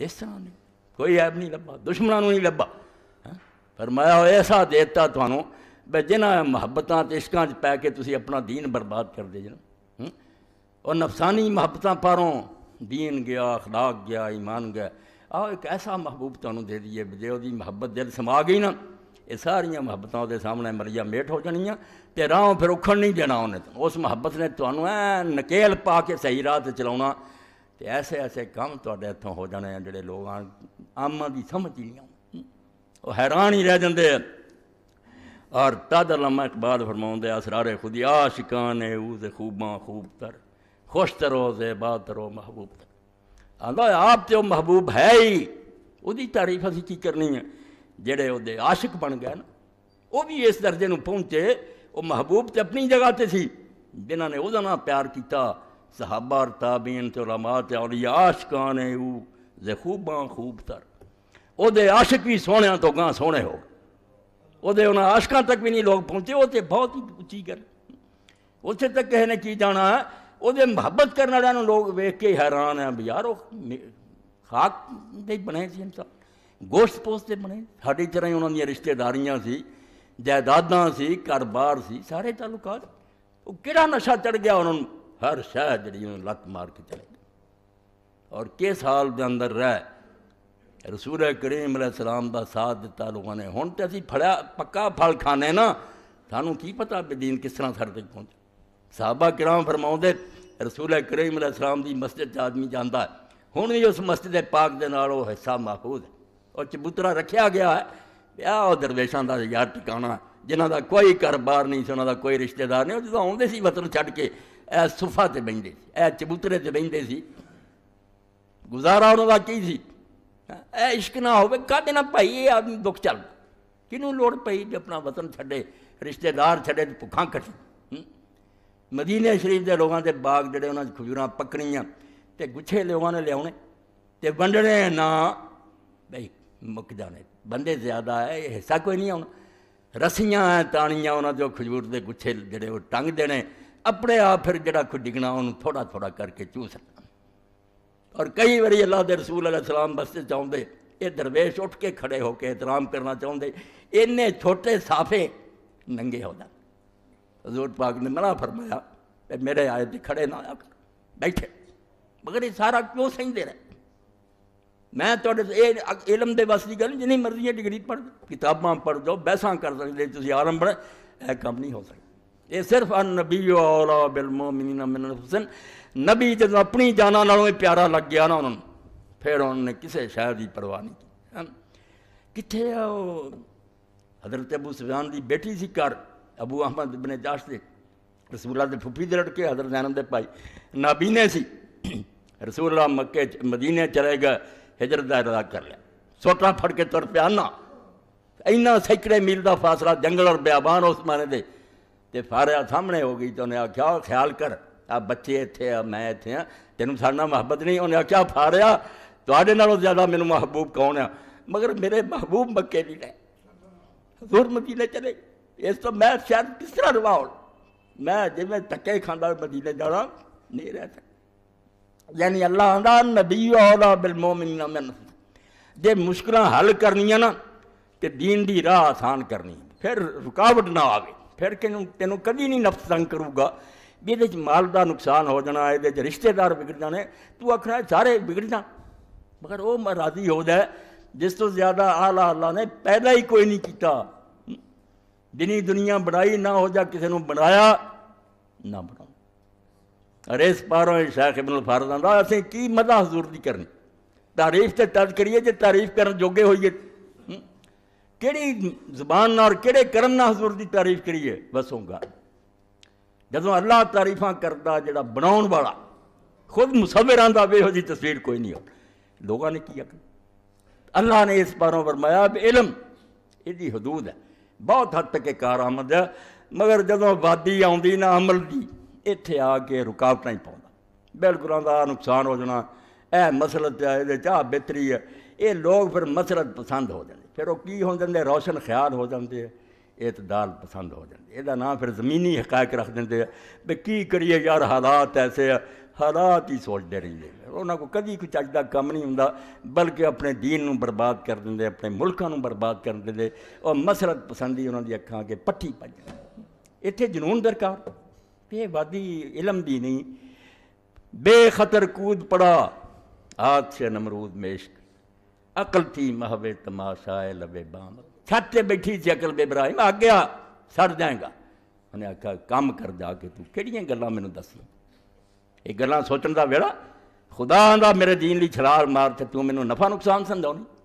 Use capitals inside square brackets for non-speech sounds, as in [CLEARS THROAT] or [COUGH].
इस तरह नहीं कोई ऐप नहीं लगा दुश्मनों नहीं पर मैं ऐसा देता थानू बे जिन्हें मुहब्बत इश्कों पै के तुम अपना दीन बर्बाद कर दे हाँ? और नफसानी मुहब्बत पारों दीन गया अखलाक गया ईमान गया आओ एक ऐसा महबूब तू दे जो वो मुहब्बत दिल समा गई ना ये सारिया मुहब्बत वे सामने मरिया मेट हो जानियाँ तो राह फिर उखड़ नहीं देना उन्हें उस मुहब्बत ने तुम्हें नकेल पा के सही राह चला तो ऐसे ऐसे काम थोड़े इतों हो जाने जोड़े लोग आम की समझ ही नहीं आ हैरान ही रह जाते और तद लम्मा इकबाद फरमाते असरारे खुद आशिका ने ऊ से खूबा खूब तर खुश तरो से बाद तरो महबूब तर आता आप तो महबूब है ही वो तारीफ असी की करनी है जेडे वे आशिक बन गए ना वह भी इस दर्जे पहुंचे वह महबूब तो अपनी जगह से सी जिन्ह ने वह प्यार किया सहाबा और ताबीन तो रमात और याशकान है वो दे खूब खूब तर वो आशक भी सोने तो गां सोने हो वो उन्हें आशकों तक भी नहीं लोग पहुंचे वो तो बहुत ही उची गल उ तक किसी ने की जाना वो मुहब्बत करने वाले लोग वेख के हैरान है भी यार खाक नहीं बने से इंसान गोश्त पोस्ते बने साड़ी तरह ही उन्होंने रिश्तेदारियां से जायदादा से घर बार से सारे तालुकात वो कि नशा चढ़ गया उन्होंने ਹਰ ਸ਼ਹਿ ਜਿਹੜੀ ਉਹਨੂੰ ਲੱਤ ਮਾਰ ਕੇ ਚਲੇ ਔਰ ਕਿਸ ਸਾਲ ਦੇ ਅੰਦਰ ਰਹਿ ਰਸੂਲ ਅਕਰਮ ਅਲੈਹ ਸਲਾਮ ਦਾ ਸਾਥ ਦਿੱਤਾ ਲੋਕਾਂ ਨੇ ਹੁਣ ਤੇ ਅਸੀਂ ਫੜਿਆ ਪੱਕਾ ਫਲ ਖਾਣੇ ਨਾ ਸਾਨੂੰ ਕੀ ਪਤਾ ਵੀ ਦੀਨ ਕਿਸ ਤਰ੍ਹਾਂ ਸਾਡੇ ਤੱਕ ਪਹੁੰਚ ਸਾਹਬਾ ਕਿਰਾਮ ਫਰਮਾਉਂਦੇ ਰਸੂਲ ਅਕਰਮ ਅਲੈਹ ਸਲਾਮ ਦੀ ਮਸਜਿਦ 'ਚ ਆਦਮੀ ਜਾਂਦਾ ਹੈ ਹੁਣ ਵੀ ਉਸ ਮਸਜਿਦ ਦੇ ਪਾਕ ਦੇ ਨਾਲ ਉਹ ਹਿੱਸਾ ਮਾਹੂਦ ਹੈ ਉਹ ਚਬੂਤਰਾ ਰੱਖਿਆ ਗਿਆ ਹੈ ਵਿਆਹ ਉਹ ਦਰਵੇਸ਼ਾਂ ਦਾ ਯਾਰ ਟਿਕਾਣਾ ਜਿਨ੍ਹਾਂ ਦਾ ਕੋਈ ਕਾਰੋਬਾਰ ਨਹੀਂ ਸੀ ਉਹਨਾਂ ਦਾ ਕੋਈ ਰਿਸ਼ਤੇਦਾਰ ਨਹੀਂ ਉਹ ਜਦੋਂ ਆਉਂਦੇ ਸੀ ਵਤਨ ਛੱਡ ਕੇ ए सुफा से बहते चबूतरे से बहते गुजारा उन्हों का की सी ए इश्क ना हो कहते ना भाई ये आदमी दुख चल कि लड़ पई जो अपना वतन छे रिश्तेदार छे तो भुखा कट मदीने शरीफ के लोगों के बाग जोड़े उन्होंने खजूर पकड़िया तो गुच्छे लोगों ने लियाने तो बंडने ना भाई मुक जाने बंदे ज्यादा है हिस्सा कोई नहीं आना रस्सिया ताणिया उन्होंने खजूर के गुच्छे जोड़े वो टंग देने अपने आप फिर जरा कुछ डिगना उन्होंने थोड़ा थोड़ा करके चूसना और कई बार अल्लाह के रसूल अलैहिस्सलाम बस्ते चाहते ये दरवेश उठ के खड़े होकर एहतराम करना चाहते इन्ने छोटे साफे नंगे हो जाते हजूर पाक ने मना फरमाया मेरे आए थे खड़े ना आया कर बैठे मगर ये सारा क्यों दे रहे मैं तो इलम के बस की गल जिनी मर्जी डिग्री पढ़ किताबा पढ़ दो बहसा कर सकते आरम बने यह कम नहीं हो सकता ये सिर्फ अन नबी ओला बिलमो मिनी मिनन हुसैन नबी जो अपनी जाना नालों ही प्यारा लग गया ना उन्होंने फिर उन्होंने किसी शहर की परवाह नहीं की कितने हजरत अबू सुजान की बेटी सी घर अबू अहमद बने जाश से रसूला के फुफी दड़के हजरत जैन के भाई नाबीने से [CLEARS THROAT] रसूला मके मदीने चले गए हिजरत अदा कर लिया सोटा फड़ के तुर पाना इन्ना सैकड़े मील का फासला जंगल और ब्याबान उस माने के तो सारे सामने हो गई तो उन्हें आख्या ख्याल कर आ बच्चे इतने मैं इतने हाँ तेन सा मुहब्बत नहीं उन्हें आख्या फारे तोड़े नो ज़्यादा मैं महबूब कौन आ मगर मेरे महबूब मके नहीं ने सुर मदीले चले इस तो मैं शायद किस तरह रवा मैं जिमें धक्के खाँगा मदीले जाना नहीं रह सकता यानी अल्लाह नबी आ बिलमो मिली ना मैं जे मुश्किल हल करनी ना तो दीन की राह आसान करनी फिर रुकावट ना आवे ਫਿਰ ਕਿਨੂੰ ਤੈਨੂੰ ਕਦੀ ਨਹੀਂ ਨਫਸ ਤੰਗ ਕਰੂਗਾ ਵੀ ਇਹਦੇ 'ਚ ਮਾਲ ਦਾ ਨੁਕਸਾਨ ਹੋ ਜਾਣਾ ਇਹਦੇ 'ਚ ਰਿਸ਼ਤੇਦਾਰ ਵਿਗੜ ਜਾਣੇ ਤੂੰ ਆਖਣਾ ਸਾਰੇ ਵਿਗੜ ਜਾ ਮਗਰ ਉਹ ਮੈਂ ਰਾਜ਼ੀ ਹੋਦਾ ਜਿਸ ਤੋਂ ਜ਼ਿਆਦਾ ਆਲਾ ਅੱਲਾ ਨੇ ਪਹਿਲਾ ਹੀ ਕੋਈ ਨਹੀਂ ਕੀਤਾ ਦਿਨੀ ਦੁਨੀਆ ਬੜਾਈ ਨਾ ਹੋ ਜਾ ਕਿਸੇ ਨੂੰ ਬਣਾਇਆ ਨਾ ਬਣਾਉ ਅਰੇ ਇਸ ਪਾਰੋਂ ਸ਼ੇਖ ਇਬਨ ਫਰਦਾਂ ਦਾ ਅਸੀਂ ਕੀ ਮਦਾ ਹਜ਼ੂਰ ਦੀ ਕਰਨੀ ਤਾਰੀਫ ਤੇ ਤਦ ਕਰੀਏ ਜੇ ਤਾਰੀਫ ਕਰਨ ਜੋਗੇ ਹੋਈਏ कि जबान और किड़े कर्म हजूर की तारीफ करिए बसों का जो अल्लाह तारीफा करता जोड़ा बनाने वाला खुद मुसवर आता वे तस्वीर कोई नहीं लोगों ने की आखना अल्लाह ने इस बारों वरमाया इलम यदि हदूद है बहुत हद तक कार आमद है मगर जदों आबादी आँदी ना अमल की इतने आ के रुकावटा ही पाँगा बिल्कुल का नुकसान हो जाना ए मसलत है ये चाह बेहतरी है ये लोग फिर मसलत पसंद हो जाए फिर वह की हो जाए रोशन ख्याल हो जाते ये तो दाल पसंद हो जाती यदा ना फिर जमीनी हकायक रख देंगे बे की करिए यार हालात ऐसे है हालात ही सोचते रहेंगे उन्होंने को कभी कुछ अच्छा कम नहीं हूँ बल्कि अपने दीन बर्बाद कर देंगे अपने मुल्कों बर्बाद कर देंगे और मसरत पसंद ही उन्होंने अखा अगर पट्ठी पा इतने जनून दरकार ये वादी इलम भी नहीं बेखतर कूद पड़ा आदश नमरूद मेष अकल थी महवे तमाशाए लबे बाम छत से बैठी थी अकल बेबराहिम आ गया सड़ जाएगा उन्हें आख्या काम कर जाके तू कि गल् मैं दस ये गल् सोच का वेड़ा खुदा मेरे जीन लिए छलार मार से तू मैं नफा नुकसान नहीं